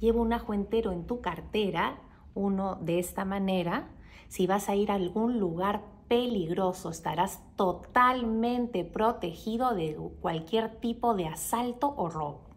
lleva un ajo entero en tu cartera, uno de esta manera. Si vas a ir a algún lugar peligroso, estarás totalmente protegido de cualquier tipo de asalto o robo.